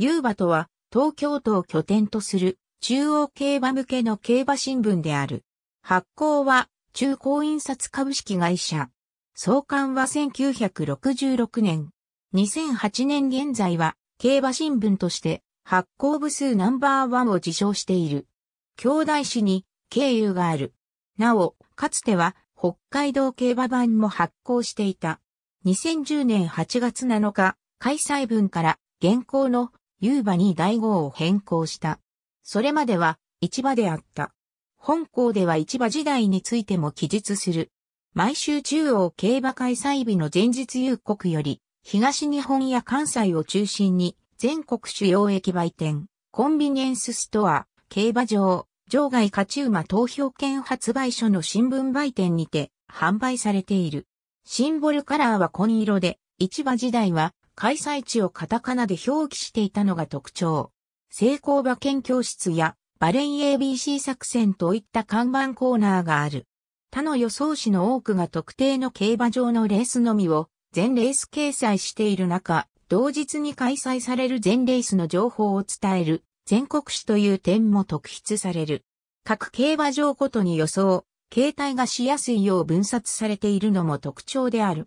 ユーバとは東京都を拠点とする中央競馬向けの競馬新聞である。発行は中高印刷株式会社。創刊は1966年。2008年現在は競馬新聞として発行部数ナンバーワンを自称している。兄弟誌に経由がある。なお、かつては北海道競馬版も発行していた。2010年8月7日、開催分から現行のユーバに第五を変更した。それまでは市場であった。本校では市場時代についても記述する。毎週中央競馬開催日の前日夕刻より、東日本や関西を中心に、全国主要駅売店、コンビニエンスストア、競馬場、場外勝ち馬投票券発売所の新聞売店にて販売されている。シンボルカラーは紺色で、市場時代は開催地をカタカナで表記していたのが特徴。成功馬券教室やバレン ABC 作戦といった看板コーナーがある。他の予想紙の多くが特定の競馬場のレースのみを全レース掲載している中、同日に開催される全レースの情報を伝える全国紙という点も特筆される。各競馬場ごとに予想、形態がしやすいよう分割されているのも特徴である。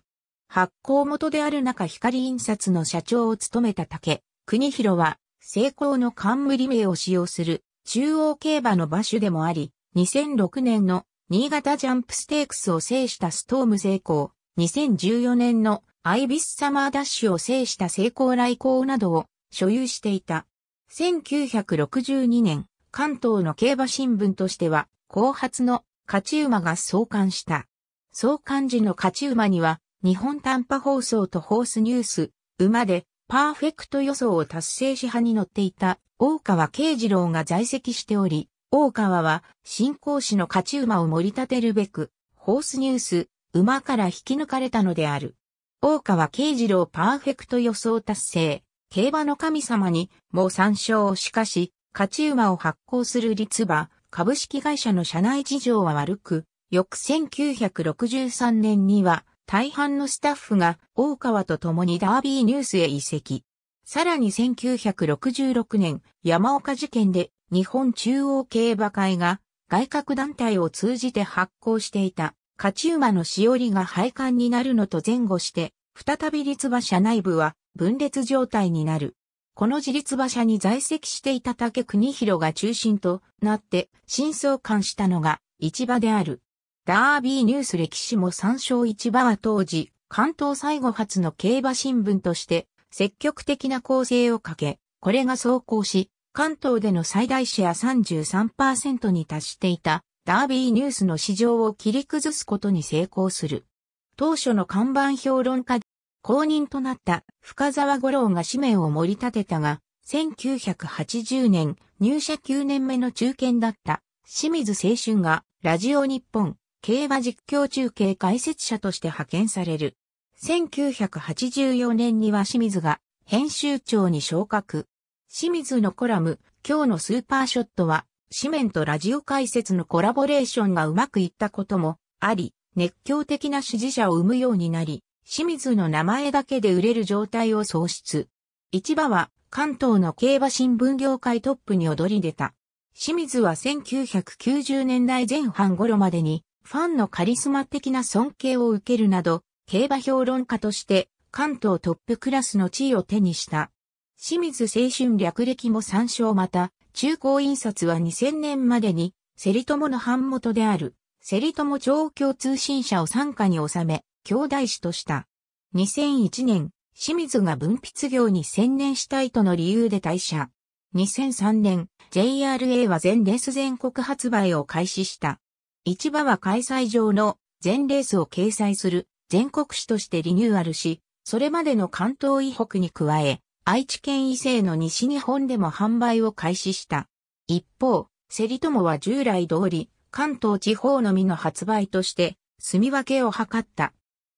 発行元である中光印刷の社長を務めた竹、国広は、成功の冠名を使用する中央競馬の馬主でもあり、2006年の新潟ジャンプステークスを制したストーム成功、2014年のアイビスサマーダッシュを制した成功来航などを所有していた。1962年、関東の競馬新聞としては、後発の勝ち馬が創刊した。創刊時の勝ち馬には、日本短波放送とホースニュース、馬で、パーフェクト予想を達成し派に乗っていた、大川慶次郎が在籍しており、大川は、新興市の勝ち馬を盛り立てるべく、ホースニュース、馬から引き抜かれたのである。大川慶次郎パーフェクト予想達成。競馬の神様に、もう参照しかし、勝ち馬を発行する立場、株式会社の社内事情は悪く、翌1963年には、大半のスタッフが大川と共にダービーニュースへ移籍。さらに1966年、山岡事件で日本中央競馬会が外郭団体を通じて発行していた勝ち馬のしおりが廃刊になるのと前後して、再び立馬社内部は分裂状態になる。この自立馬車に在籍していた竹国広が中心となって真相感したのが市場である。ダービーニュース歴史も参照市場は当時、関東最後発の競馬新聞として、積極的な構成をかけ、これが走行し、関東での最大シェア33%に達していた、ダービーニュースの市場を切り崩すことに成功する。当初の看板評論家で、公認となった深沢五郎が使命を盛り立てたが、1980年入社9年目の中堅だった清水青春がラジオ日本競馬実況中継解説者として派遣される。1984年には清水が編集長に昇格。清水のコラム、今日のスーパーショットは、紙面とラジオ解説のコラボレーションがうまくいったこともあり、熱狂的な支持者を生むようになり、清水の名前だけで売れる状態を創出。市場は関東の競馬新聞業界トップに躍り出た。清水は1990年代前半頃までにファンのカリスマ的な尊敬を受けるなど、競馬評論家として関東トップクラスの地位を手にした。清水青春略歴も参照また、中高印刷は2000年までに、セリ友の版元である、セリ友超共通信社を参加に収め、兄弟子とした。2001年、清水が文筆業に専念したいとの理由で退社。2003年、JRA は全レース全国発売を開始した。市場は開催場の全レースを掲載する全国紙としてリニューアルし、それまでの関東以北に加え、愛知県以西の西日本でも販売を開始した。一方、セリトモは従来通り、関東地方のみの発売として、住み分けを図った。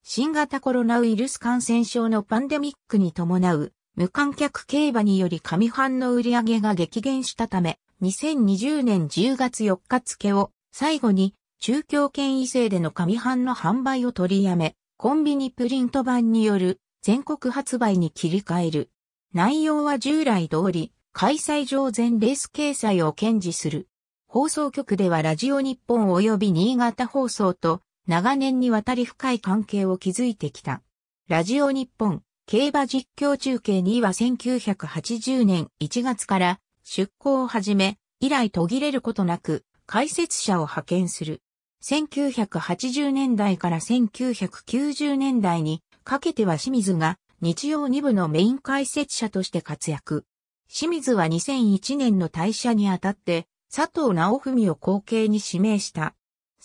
新型コロナウイルス感染症のパンデミックに伴う、無観客競馬により上半の売り上げが激減したため、2020年10月4日付を最後に、中京圏異性での紙版の販売を取りやめ、コンビニプリント版による全国発売に切り替える。内容は従来通り、開催上全レース掲載を堅持する。放送局ではラジオ日本及び新潟放送と長年にわたり深い関係を築いてきた。ラジオ日本競馬実況中継には1980年1月から出向を始め、以来途切れることなく解説者を派遣する。1980年代から1990年代にかけては清水が日曜2部のメイン解説者として活躍。清水は2001年の退社にあたって佐藤直文を後継に指名した。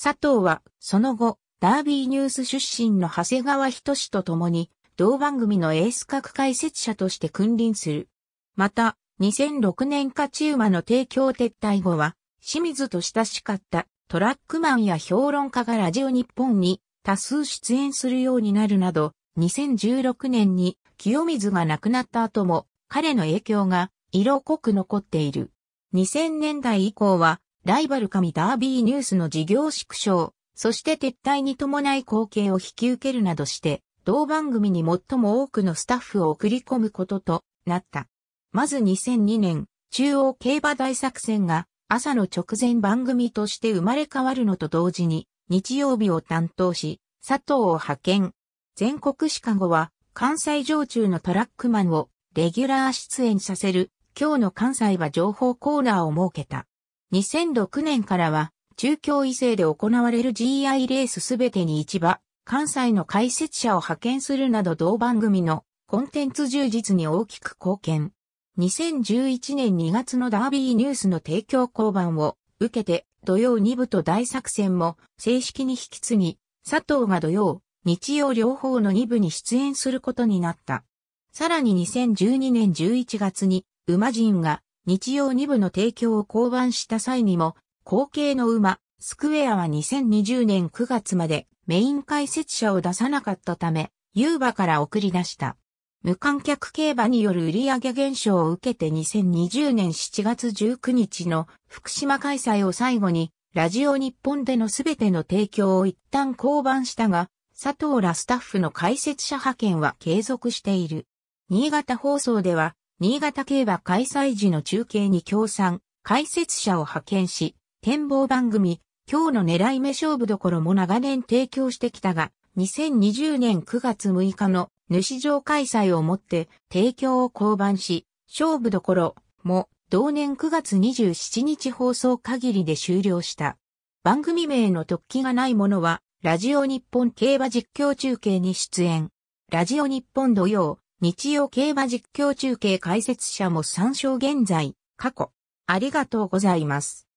佐藤はその後ダービーニュース出身の長谷川仁と共に同番組のエース格解説者として君臨する。また、2006年勝ち馬の提供撤退後は、清水と親しかったトラックマンや評論家がラジオ日本に多数出演するようになるなど、2016年に清水が亡くなった後も彼の影響が色濃く残っている。2000年代以降はライバル神ダービーニュースの事業縮小、そして撤退に伴い後継を引き受けるなどして、同番組に最も多くのスタッフを送り込むこととなった。まず2002年、中央競馬大作戦が朝の直前番組として生まれ変わるのと同時に、日曜日を担当し、佐藤を派遣。全国シカゴは、関西常駐のトラックマンをレギュラー出演させる、今日の関西は情報コーナーを設けた。2006年からは、中京異性で行われる GI レースすべてに市場、関西の解説者を派遣するなど同番組のコンテンツ充実に大きく貢献。2011年2月のダービーニュースの提供交番を受けて土曜2部と大作戦も正式に引き継ぎ、佐藤が土曜、日曜両方の2部に出演することになった。さらに2012年11月に馬人が日曜2部の提供を降板した際にも、後継の馬、スクエアは2020年9月までメイン解説者を出さなかったため、ユーバから送り出した。無観客競馬による売上減少を受けて2020年7月19日の福島開催を最後に、ラジオ日本でのすべての提供を一旦降板したが、佐藤らスタッフの解説者派遣は継続している。新潟放送では、新潟競馬開催時の中継に協賛、解説者を派遣し、展望番組、今日の狙い目勝負どころも長年提供してきたが、2020年9月6日の主場開催をもって提供を降板し、勝負どころも同年9月27日放送限りで終了した。番組名の突起がないものは、ラジオ日本競馬実況中継に出演。ラジオ日本土曜、日曜競馬実況中継解説者も参照現在、過去。ありがとうございます。